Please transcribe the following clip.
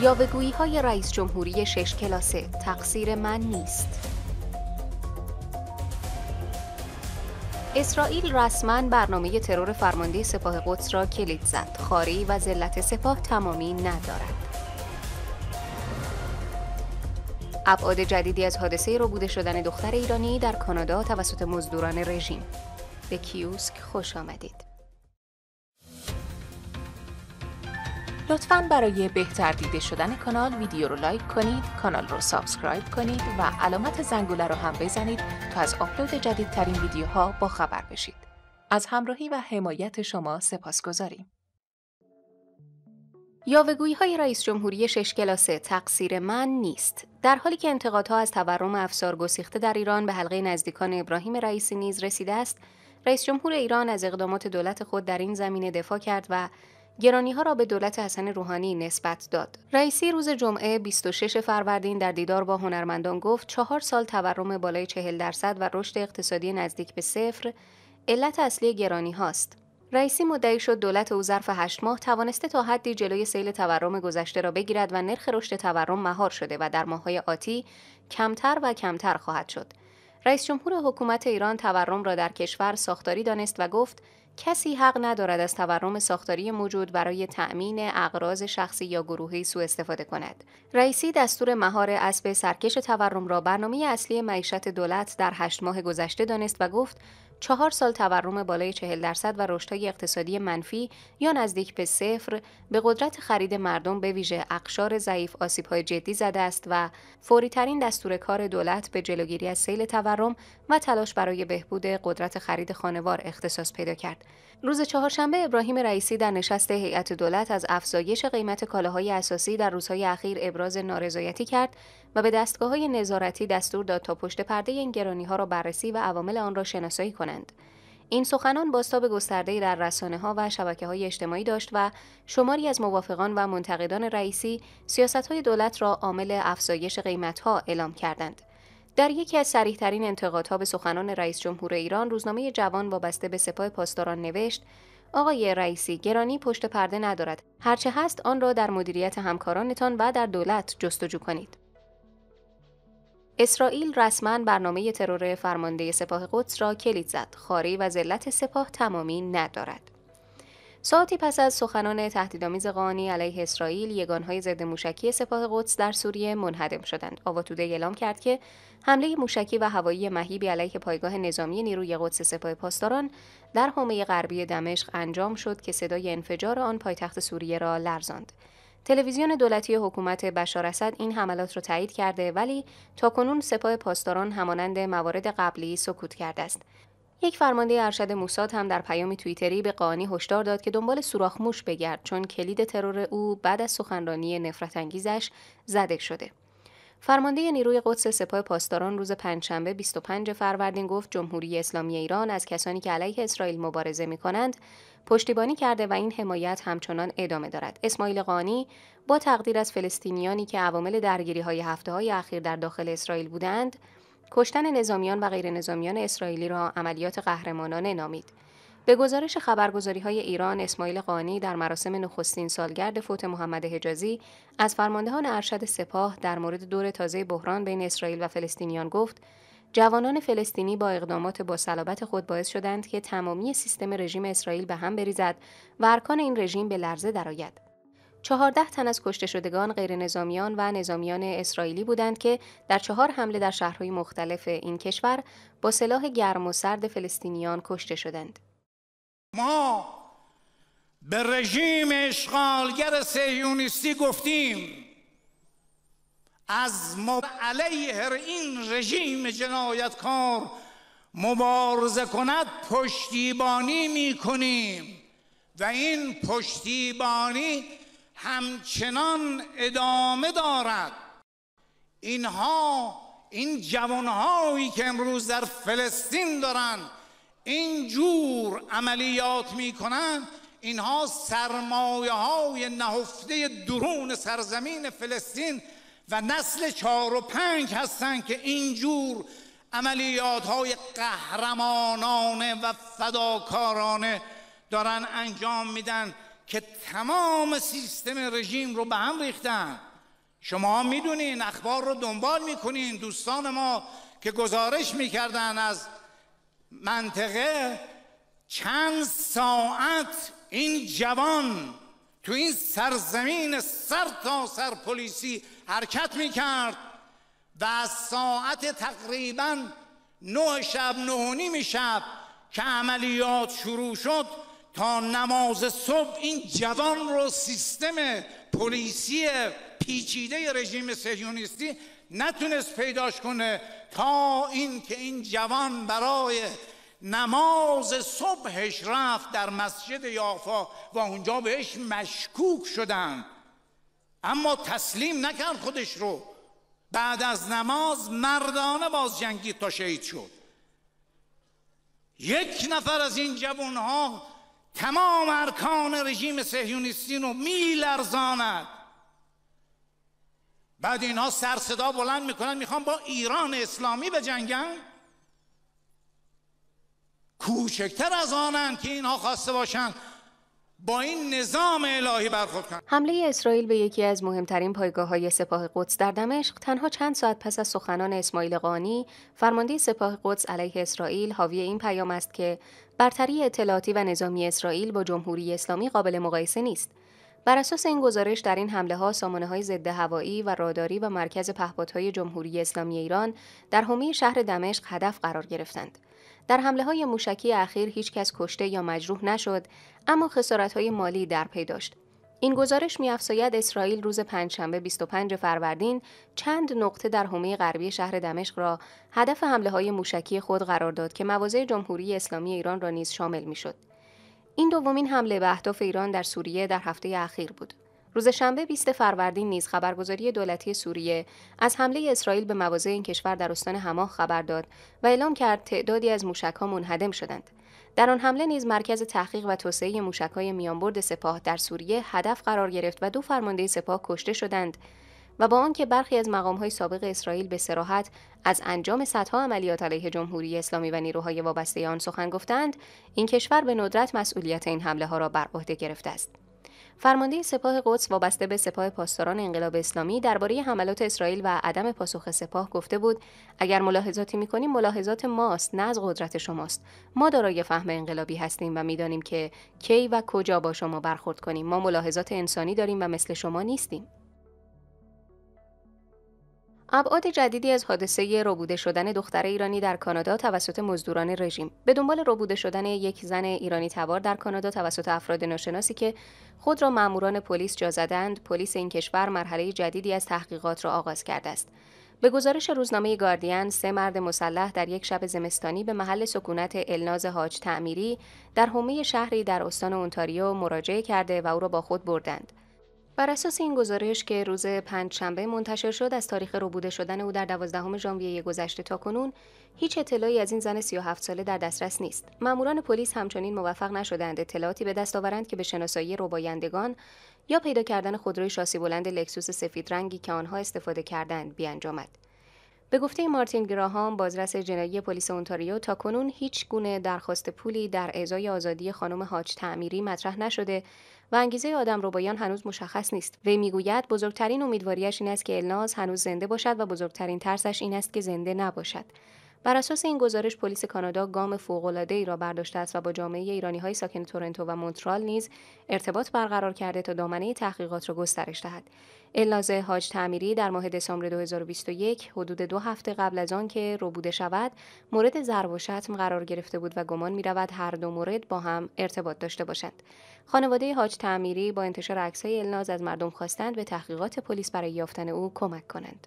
یاوگویی های رئیس جمهوری شش کلاسه تقصیر من نیست اسرائیل رسما برنامه ترور فرمانده سپاه قدس را کلید زد خاری و ذلت سپاه تمامی ندارد ابعاد جدیدی از حادثه رو بوده شدن دختر ایرانی در کانادا توسط مزدوران رژیم به کیوسک خوش آمدید لطفا برای بهتر دیده شدن کانال ویدیو رو لایک کنید، کانال رو سابسکرایب کنید و علامت زنگوله رو هم بزنید تا از آپلود جدیدترین ویدیوها با خبر بشید. از همراهی و حمایت شما سپاس گذاریم. های رئیس جمهوری شش کلاسه تقصیر من نیست در حالی که انتقادها از تورم افسار گسیخته در ایران به حلقه نزدیکان ابراهیم رئیسی نیز رسیده است رئیس جمهور ایران از اقدامات دولت خود در این زمینه دفاع کرد و گرانی ها را به دولت حسن روحانی نسبت داد. رئیسی روز جمعه 26 فروردین در دیدار با هنرمندان گفت چهار سال تورم بالای 40 درصد و رشد اقتصادی نزدیک به صفر علت اصلی گرانی هاست. رئیسی مدعی شد دولت او ظرف 8 ماه توانسته تا حدی جلوی سیل تورم گذشته را بگیرد و نرخ رشد تورم مهار شده و در ماههای آتی کمتر و کمتر خواهد شد. رئیس جمهور حکومت ایران تورم را در کشور ساختاری دانست و گفت کسی حق ندارد از تورم ساختاری موجود برای تأمین اغراض شخصی یا گروهی سوء استفاده کند. رئیسی دستور مهار اسب سرکش تورم را برنامه اصلی معیشت دولت در هشت ماه گذشته دانست و گفت چهار سال تورم بالای 40 درصد و رشدهای اقتصادی منفی یا نزدیک به صفر به قدرت خرید مردم به ویژه اقشار ضعیف های جدی زده است و ترین دستور کار دولت به جلوگیری از سیل تورم و تلاش برای بهبود قدرت خرید خانوار اختصاص پیدا کرد. روز چهارشنبه ابراهیم رئیسی در نشست هیئت دولت از افزایش قیمت کالاهای اساسی در روزهای اخیر ابراز نارضایتی کرد و به دستگاه های نظارتی دستور داد تا پشت پرده این گرانی ها را بررسی و عوامل آن را شناسایی کنند. این سخنان باستاب گسترده در رسانه ها و شبکه های اجتماعی داشت و شماری از موافقان و منتقدان رئیسی سیاست های دولت را عامل افزایش قیمت اعلام کردند. در یکی از سریحترین انتقادها به سخنان رئیس جمهور ایران روزنامه جوان وابسته به سپاه پاسداران نوشت آقای رئیسی گرانی پشت پرده ندارد هرچه هست آن را در مدیریت همکارانتان و در دولت جستجو کنید اسرائیل رسما برنامه ترور فرمانده سپاه قدس را کلید زد خاری و ذلت سپاه تمامی ندارد ساعتی پس از سخنان تهدیدآمیز قانی علیه اسرائیل یگانهای ضد موشکی سپاه قدس در سوریه منهدم شدند آواتوده اعلام کرد که حمله موشکی و هوایی مهیبی علیه پایگاه نظامی نیروی قدس سپاه پاسداران در حومه غربی دمشق انجام شد که صدای انفجار آن پایتخت سوریه را لرزاند تلویزیون دولتی حکومت بشار اسد این حملات را تایید کرده ولی تاکنون سپاه پاسداران همانند موارد قبلی سکوت کرده است یک فرمانده ارشد موساد هم در پیام توییتری به قانی هشدار داد که دنبال سوراخموش بگرد چون کلید ترور او بعد از سخنرانی نفرت انگیزش زده شده. فرمانده نیروی قدس سپاه پاسداران روز پنجشنبه 25 فروردین گفت جمهوری اسلامی ایران از کسانی که علیه اسرائیل مبارزه می کنند پشتیبانی کرده و این حمایت همچنان ادامه دارد. اسماعیل قانی با تقدیر از فلسطینیانی که عوامل درگیری های هفته های اخیر در داخل اسرائیل بودند، کشتن نظامیان و غیر نظامیان اسرائیلی را عملیات قهرمانانه نامید. به گزارش خبرگزاری های ایران، اسماعیل قانی در مراسم نخستین سالگرد فوت محمد حجازی از فرماندهان ارشد سپاه در مورد دور تازه بحران بین اسرائیل و فلسطینیان گفت جوانان فلسطینی با اقدامات با صلابت خود باعث شدند که تمامی سیستم رژیم اسرائیل به هم بریزد و ارکان این رژیم به لرزه درآید. چهارده تن از کشته شدگان غیر نظامیان و نظامیان اسرائیلی بودند که در چهار حمله در شهرهای مختلف این کشور با سلاح گرم و سرد فلسطینیان کشته شدند. ما به رژیم اشغالگر سهیونیستی گفتیم از علیه این رژیم جنایتکار مبارزه کند پشتیبانی می کنیم و این پشتیبانی همچنان ادامه دارد اینها این جوانهایی که امروز در فلسطین دارند این جور عملیات میکنن اینها سرمایه های نهفته درون سرزمین فلسطین و نسل چهار و پنج هستند که اینجور عملیات های قهرمانانه و فداکارانه دارن انجام میدن که تمام سیستم رژیم رو به هم ریختن شما میدونین اخبار رو دنبال میکنین دوستان ما که گزارش میکردن از منطقه چند ساعت این جوان تو این سرزمین سر تا سر پلیسی حرکت میکرد و از ساعت تقریبا نه شب نه و نیم شب که عملیات شروع شد تا نماز صبح این جوان رو سیستم پلیسی پیچیده رژیم سهیونیستی نتونست پیداش کنه تا این که این جوان برای نماز صبحش رفت در مسجد یافا و اونجا بهش مشکوک شدن اما تسلیم نکرد خودش رو بعد از نماز مردانه باز جنگید تا شهید شد یک نفر از این جوانها تمام ارکان رژیم سهیونیستی رو میلرزاند بعد اینها سر صدا بلند میکنن میخوان با ایران اسلامی بجنگن کوچکتر از آنند که اینها خواسته باشند با این نظام الهی برخورد کرد حمله اسرائیل به یکی از مهمترین پایگاه های سپاه قدس در دمشق تنها چند ساعت پس از سخنان اسماعیل قانی فرمانده سپاه قدس علیه اسرائیل حاوی این پیام است که برتری اطلاعاتی و نظامی اسرائیل با جمهوری اسلامی قابل مقایسه نیست بر اساس این گزارش در این حمله ها سامانه های ضد هوایی و راداری و مرکز پهپادهای جمهوری اسلامی ایران در حومه شهر دمشق هدف قرار گرفتند در حمله های موشکی اخیر هیچ کس کشته یا مجروح نشد اما خسارت های مالی در پی داشت این گزارش میافزاید اسرائیل روز پنجشنبه 25 فروردین چند نقطه در حومه غربی شهر دمشق را هدف حمله های موشکی خود قرار داد که مواضع جمهوری اسلامی ایران را نیز شامل میشد این دومین حمله به اهداف ایران در سوریه در هفته اخیر بود روز شنبه 20 فروردین نیز خبرگزاری دولتی سوریه از حمله اسرائیل به مواضع این کشور در استان هماه خبر داد و اعلام کرد تعدادی از موشکها منهدم شدند. در آن حمله نیز مرکز تحقیق و توسعه موشکهای میانبرد سپاه در سوریه هدف قرار گرفت و دو فرمانده سپاه کشته شدند و با آنکه برخی از های سابق اسرائیل به سراحت از انجام صدها عملیات علیه جمهوری اسلامی و نیروهای وابسته آن سخن گفتند این کشور به ندرت مسئولیت این حمله ها را بر عهده گرفته است فرمانده سپاه قدس وابسته به سپاه پاسداران انقلاب اسلامی درباره حملات اسرائیل و عدم پاسخ سپاه گفته بود اگر ملاحظاتی میکنیم ملاحظات ماست نه از قدرت شماست ما دارای فهم انقلابی هستیم و میدانیم که کی و کجا با شما برخورد کنیم ما ملاحظات انسانی داریم و مثل شما نیستیم ابعاد جدیدی از حادثه ربوده شدن دختر ایرانی در کانادا توسط مزدوران رژیم به دنبال ربوده شدن یک زن ایرانی تبار در کانادا توسط افراد ناشناسی که خود را ماموران پلیس جا زدند پلیس این کشور مرحله جدیدی از تحقیقات را آغاز کرده است به گزارش روزنامه گاردین سه مرد مسلح در یک شب زمستانی به محل سکونت الناز حاج تعمیری در حومه شهری در استان اونتاریو مراجعه کرده و او را با خود بردند بر اساس این گزارش که روز شنبه منتشر شد از تاریخ روبوده شدن او در دوازدهم ژانویه گذشته تا کنون هیچ اطلاعی از این زن 37 ساله در دسترس نیست. ماموران پلیس همچنین موفق نشدند اطلاعاتی به دست آورند که به شناسایی ربایندگان یا پیدا کردن خودروی شاسی بلند لکسوس سفید رنگی که آنها استفاده کردند بیانجامد. به گفته مارتین گراهام بازرس جنایی پلیس اونتاریو تا کنون هیچ گونه درخواست پولی در اعضای آزادی خانم هاج تعمیری مطرح نشده و انگیزه آدم بایان هنوز مشخص نیست وی میگوید بزرگترین امیدواریش این است که الناز هنوز زنده باشد و بزرگترین ترسش این است که زنده نباشد بر اساس این گزارش پلیس کانادا گام فوق‌العاده‌ای را برداشته است و با جامعه ایرانی های ساکن تورنتو و مونترال نیز ارتباط برقرار کرده تا دامنه تحقیقات را گسترش دهد. الناز حاج تعمیری در ماه دسامبر 2021 حدود دو هفته قبل از آن که ربوده شود مورد ضرب و شتم قرار گرفته بود و گمان می رود هر دو مورد با هم ارتباط داشته باشند. خانواده حاج تعمیری با انتشار عکس‌های الناز از مردم خواستند به تحقیقات پلیس برای یافتن او کمک کنند.